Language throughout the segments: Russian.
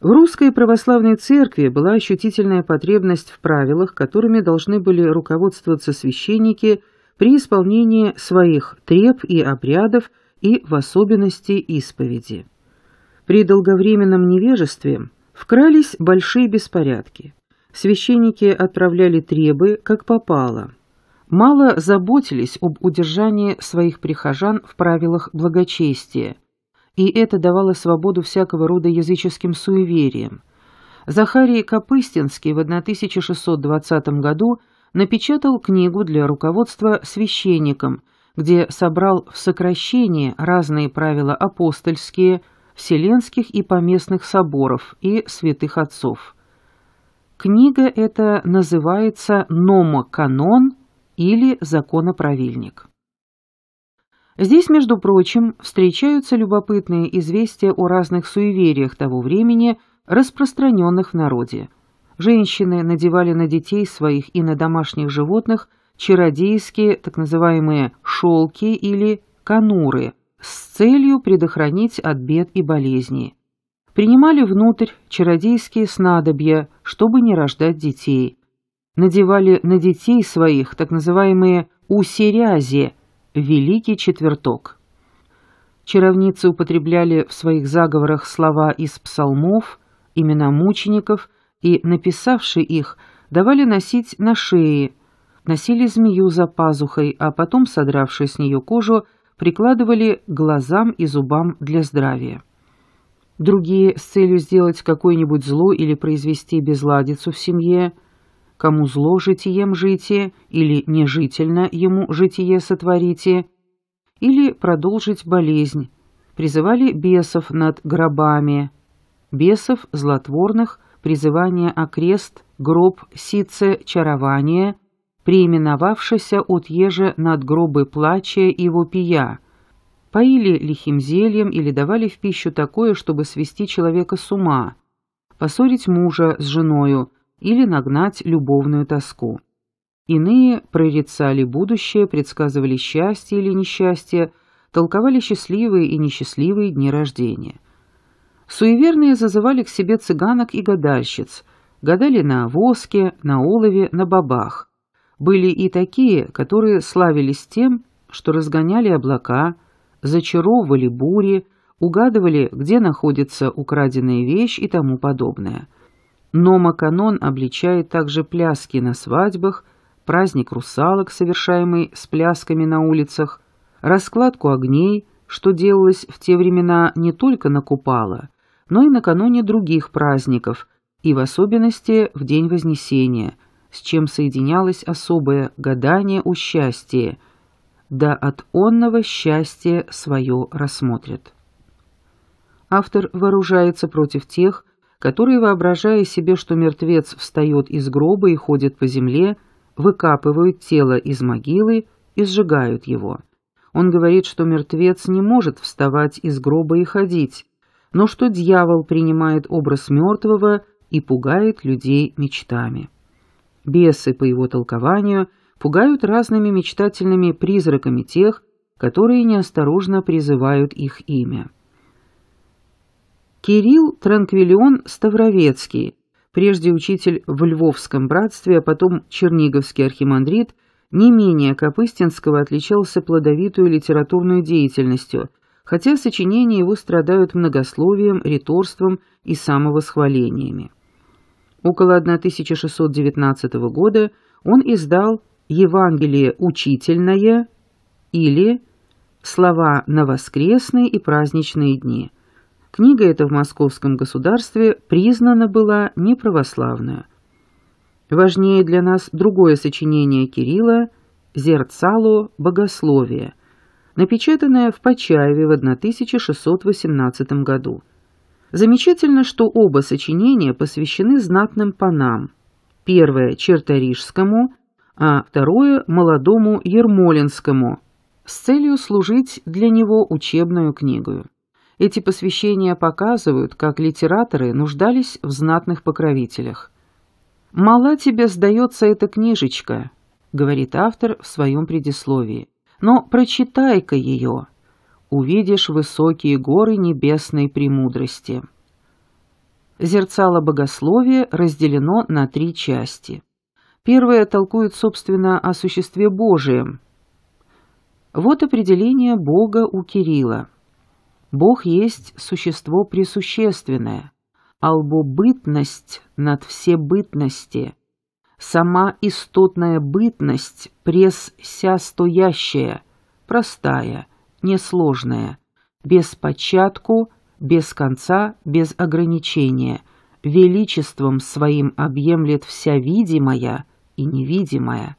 В русской православной церкви была ощутительная потребность в правилах, которыми должны были руководствоваться священники при исполнении своих треб и обрядов и в особенности исповеди. При долговременном невежестве вкрались большие беспорядки. Священники отправляли требы как попало. Мало заботились об удержании своих прихожан в правилах благочестия – и это давало свободу всякого рода языческим суевериям. Захарий Копыстинский в 1620 году напечатал книгу для руководства священником, где собрал в сокращении разные правила апостольские, вселенских и поместных соборов и святых отцов. Книга эта называется «Номоканон» или «Законоправильник». Здесь, между прочим, встречаются любопытные известия о разных суевериях того времени, распространенных в народе. Женщины надевали на детей своих и на домашних животных чародейские, так называемые «шелки» или «кануры», с целью предохранить от бед и болезней. Принимали внутрь чародейские снадобья, чтобы не рождать детей. Надевали на детей своих так называемые «усерязи», «Великий четверток». Чаровницы употребляли в своих заговорах слова из псалмов, имена мучеников и, написавшие их, давали носить на шее, носили змею за пазухой, а потом, содравшись с нее кожу, прикладывали глазам и зубам для здравия. Другие с целью сделать какое-нибудь зло или произвести безладицу в семье – кому зло житием житие или нежительно ему житие сотворите, или продолжить болезнь, призывали бесов над гробами, бесов злотворных, призывание окрест, гроб, сице, чарование, преименовавшеся от еже над гробы плача и вопия, поили лихим зельем или давали в пищу такое, чтобы свести человека с ума, поссорить мужа с женою, или нагнать любовную тоску. Иные прорицали будущее, предсказывали счастье или несчастье, толковали счастливые и несчастливые дни рождения. Суеверные зазывали к себе цыганок и гадальщиц, гадали на воске, на олове, на бабах. Были и такие, которые славились тем, что разгоняли облака, зачаровывали бури, угадывали, где находится украденная вещь и тому подобное но Маканон обличает также пляски на свадьбах, праздник русалок, совершаемый с плясками на улицах, раскладку огней, что делалось в те времена не только на Купала, но и накануне других праздников, и в особенности в День Вознесения, с чем соединялось особое гадание о счастье, да от онного счастье свое рассмотрит. Автор вооружается против тех, которые, воображая себе, что мертвец встает из гроба и ходит по земле, выкапывают тело из могилы и сжигают его. Он говорит, что мертвец не может вставать из гроба и ходить, но что дьявол принимает образ мертвого и пугает людей мечтами. Бесы, по его толкованию, пугают разными мечтательными призраками тех, которые неосторожно призывают их имя. Кирилл Транквилион Ставровецкий, прежде учитель в Львовском братстве, а потом черниговский архимандрит, не менее Копыстинского отличался плодовитую литературную деятельностью, хотя сочинения его страдают многословием, риторством и самовосхвалениями. Около 1619 года он издал «Евангелие учительное» или «Слова на воскресные и праздничные дни». Книга эта в московском государстве признана была неправославная. Важнее для нас другое сочинение Кирилла «Зерцало богословия», напечатанное в Почаеве в 1618 году. Замечательно, что оба сочинения посвящены знатным панам. Первое – черторижскому, а второе – молодому Ермолинскому, с целью служить для него учебную книгою. Эти посвящения показывают, как литераторы нуждались в знатных покровителях. «Мала тебе сдается эта книжечка», — говорит автор в своем предисловии. «Но прочитай-ка ее. Увидишь высокие горы небесной премудрости». Зерцало богословия разделено на три части. Первое толкует, собственно, о существе Божием. Вот определение Бога у Кирилла. Бог есть существо присущественное, албобытность над все бытности, сама истотная бытность пресс вся стоящая, простая, несложная, без початку, без конца, без ограничения, величеством своим объемлет вся видимая и невидимая.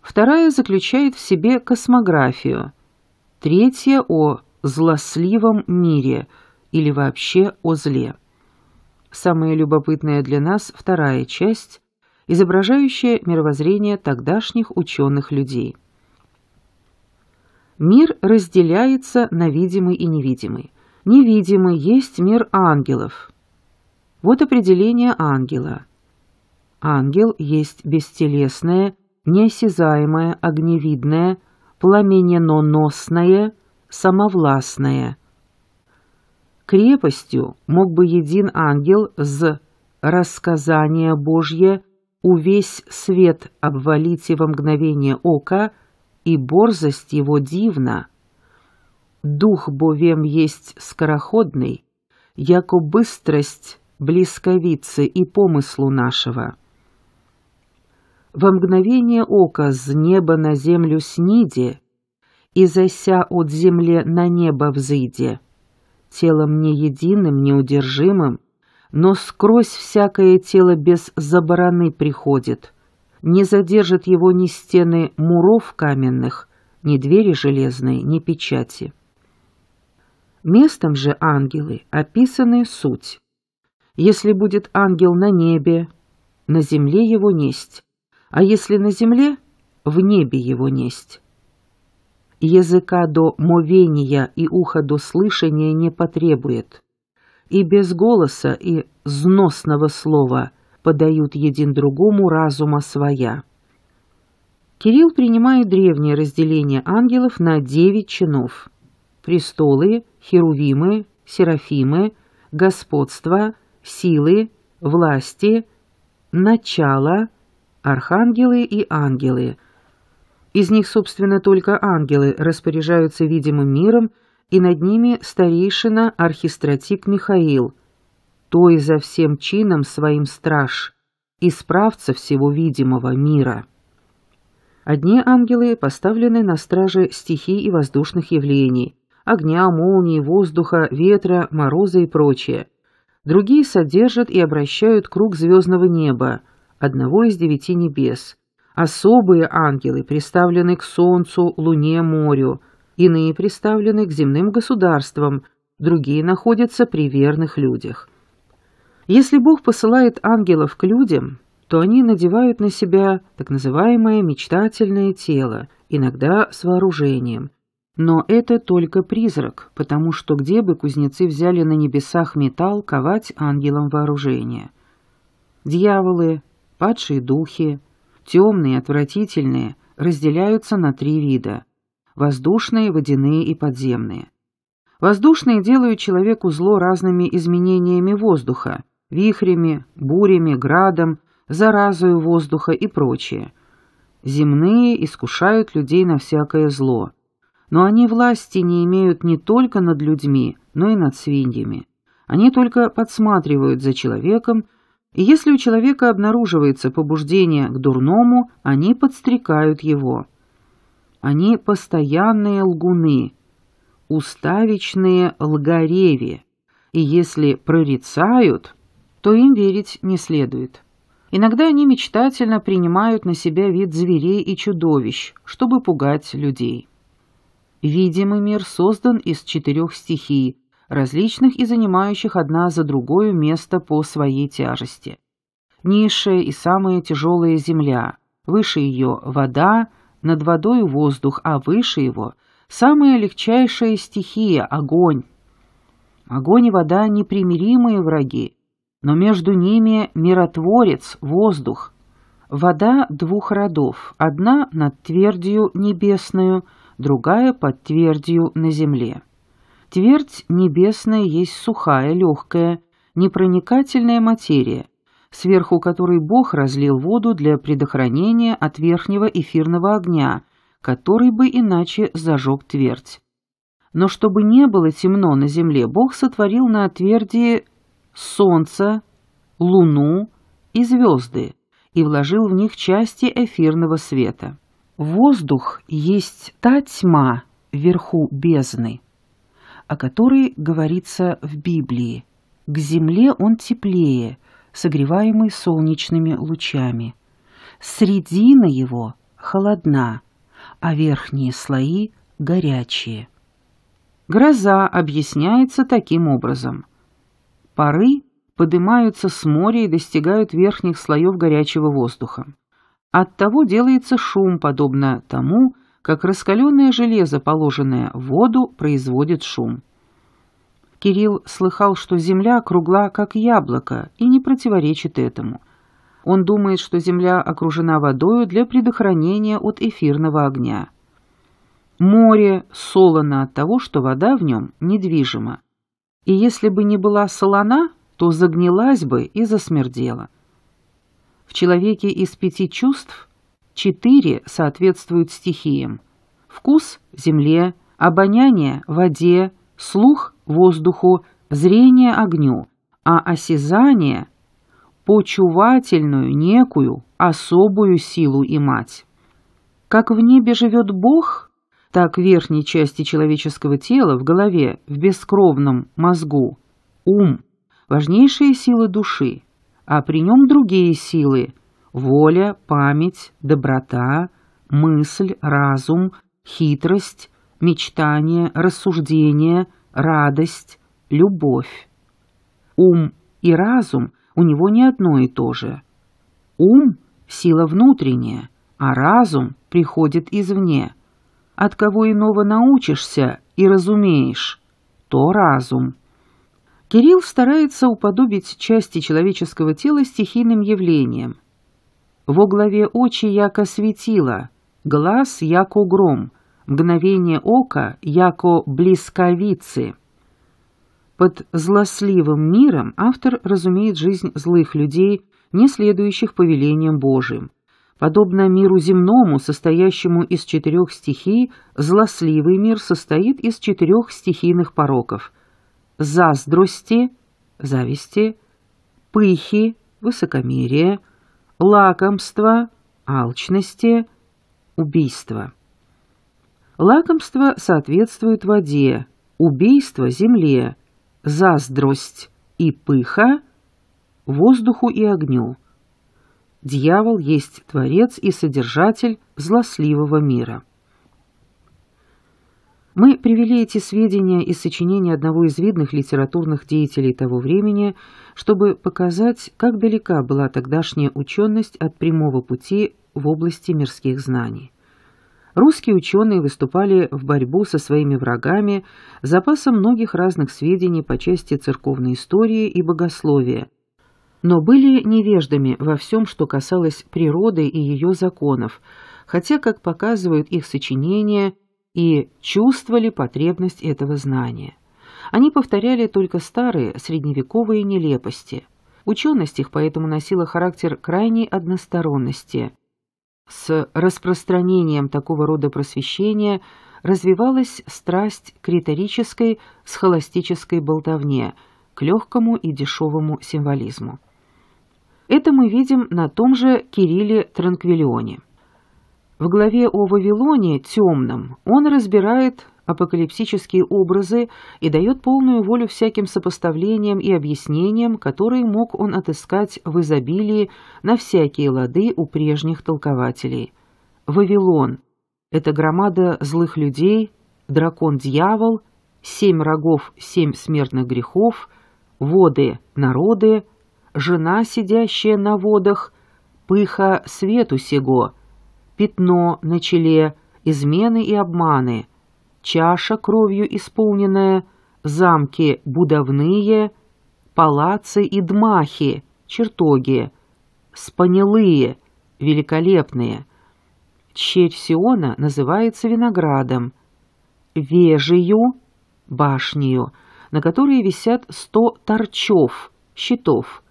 Вторая заключает в себе космографию – Третья о злосливом мире или вообще о зле. Самая любопытная для нас вторая часть, изображающая мировоззрение тогдашних ученых людей. Мир разделяется на видимый и невидимый. Невидимый есть мир ангелов. Вот определение ангела. Ангел есть бестелесное, неосязаемое, огневидное, пламененоносное, самовластное. Крепостью мог бы един ангел с рассказания Божье увесь свет обвалите во мгновение ока, и борзость его дивна. Дух бовем есть скороходный, яко быстрость близковицы и помыслу нашего». Во мгновение ока с неба на землю сниде, и зася от земли на небо взыди. Телом не единым, неудержимым, но скрозь всякое тело без забороны приходит. Не задержит его ни стены муров каменных, ни двери железные, ни печати. Местом же ангелы описаны суть. Если будет ангел на небе, на земле его несть, а если на земле, в небе его несть. Языка до мовения и уха до слышания не потребует, и без голоса и зносного слова подают един другому разума своя. Кирилл принимает древнее разделение ангелов на девять чинов – престолы, херувимы, серафимы, господства, силы, власти, начало – архангелы и ангелы. Из них, собственно, только ангелы распоряжаются видимым миром, и над ними старейшина архистратик Михаил, то и за всем чином своим страж, исправца всего видимого мира. Одни ангелы поставлены на страже стихий и воздушных явлений, огня, молнии, воздуха, ветра, мороза и прочее. Другие содержат и обращают круг звездного неба – одного из девяти небес. Особые ангелы приставлены к солнцу, луне, морю, иные приставлены к земным государствам, другие находятся при верных людях. Если Бог посылает ангелов к людям, то они надевают на себя так называемое мечтательное тело, иногда с вооружением. Но это только призрак, потому что где бы кузнецы взяли на небесах металл ковать ангелам вооружение? Дьяволы, Падшие духи, темные, отвратительные, разделяются на три вида – воздушные, водяные и подземные. Воздушные делают человеку зло разными изменениями воздуха – вихрями, бурями, градом, заразою воздуха и прочее. Земные искушают людей на всякое зло – но они власти не имеют не только над людьми, но и над свиньями. Они только подсматривают за человеком если у человека обнаруживается побуждение к дурному, они подстрекают его. Они постоянные лгуны, уставичные лгореви, и если прорицают, то им верить не следует. Иногда они мечтательно принимают на себя вид зверей и чудовищ, чтобы пугать людей. Видимый мир создан из четырех стихий – различных и занимающих одна за другое место по своей тяжести. Низшая и самая тяжелая земля, выше ее вода, над водой воздух, а выше его самая легчайшая стихия – огонь. Огонь и вода – непримиримые враги, но между ними миротворец – воздух. Вода двух родов, одна над твердью небесную, другая под твердью на земле. Твердь небесная есть сухая, легкая, непроникательная материя, сверху которой Бог разлил воду для предохранения от верхнего эфирного огня, который бы иначе зажег твердь. Но чтобы не было темно на земле, Бог сотворил на тверди солнце, луну и звезды и вложил в них части эфирного света. Воздух есть та тьма вверху бездны, о которой говорится в Библии. К земле он теплее, согреваемый солнечными лучами. Средина его холодна, а верхние слои горячие. Гроза объясняется таким образом. Пары поднимаются с моря и достигают верхних слоев горячего воздуха. Оттого делается шум, подобно тому, как раскаленное железо, положенное в воду, производит шум. Кирилл слыхал, что земля кругла, как яблоко, и не противоречит этому. Он думает, что земля окружена водою для предохранения от эфирного огня. Море солоно от того, что вода в нем недвижима. И если бы не была солона, то загнилась бы и засмердела. В человеке из пяти чувств четыре соответствуют стихиям. Вкус – земле, обоняние – воде, слух – воздуху, зрение – огню, а осязание – почувательную, некую, особую силу и мать. Как в небе живет Бог, так в верхней части человеческого тела, в голове, в бескровном мозгу, ум – важнейшие силы души, а при нем другие силы – воля, память, доброта, мысль, разум, хитрость, мечтание, рассуждение, радость, любовь. Ум и разум у него не одно и то же. Ум – сила внутренняя, а разум приходит извне. От кого иного научишься и разумеешь, то разум. Кирилл старается уподобить части человеческого тела стихийным явлениям – во главе очи яко светило, глаз яко гром, мгновение ока яко близковицы. Под злосливым миром автор разумеет жизнь злых людей, не следующих повелениям Божьим. Подобно миру земному, состоящему из четырех стихий, злосливый мир состоит из четырех стихийных пороков – заздрости, зависти, пыхи, высокомерия – лакомства, алчности, убийство. Лакомство соответствует воде, убийство – земле, заздрость и пыха – воздуху и огню. Дьявол есть творец и содержатель злосливого мира. Мы привели эти сведения из сочинения одного из видных литературных деятелей того времени, чтобы показать, как далека была тогдашняя ученость от прямого пути в области мирских знаний. Русские ученые выступали в борьбу со своими врагами с запасом многих разных сведений по части церковной истории и богословия, но были невеждами во всем, что касалось природы и ее законов, хотя, как показывают их сочинения, и чувствовали потребность этого знания. Они повторяли только старые средневековые нелепости. Ученость их поэтому носила характер крайней односторонности. С распространением такого рода просвещения развивалась страсть к риторической схоластической болтовне, к легкому и дешевому символизму. Это мы видим на том же Кирилле Транквиллионе. В главе о Вавилоне «Темном» он разбирает апокалиптические образы и дает полную волю всяким сопоставлениям и объяснениям, которые мог он отыскать в изобилии на всякие лады у прежних толкователей. Вавилон – это громада злых людей, дракон-дьявол, семь рогов – семь смертных грехов, воды – народы, жена, сидящая на водах, пыха свету сего – пятно на челе, измены и обманы, чаша кровью исполненная, замки будовные, палацы и дмахи, чертоги, спанелые великолепные. Черь Сиона называется виноградом, вежею, башнею, на которой висят сто торчов, щитов.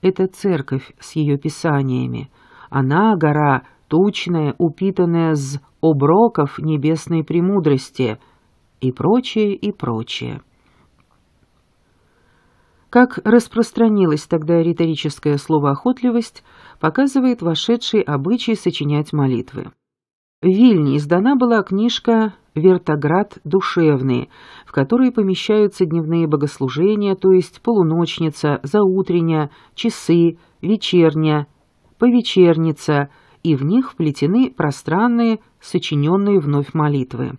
Это церковь с ее писаниями. Она, гора Тучная, упитанная с оброков небесной премудрости и прочее, и прочее. Как распространилось тогда риторическое слово «охотливость», показывает вошедший обычай сочинять молитвы. В Вильне издана была книжка «Вертоград душевный», в которой помещаются дневные богослужения, то есть полуночница, заутренняя, часы, вечерня, повечерница, и в них вплетены пространные, сочиненные вновь молитвы.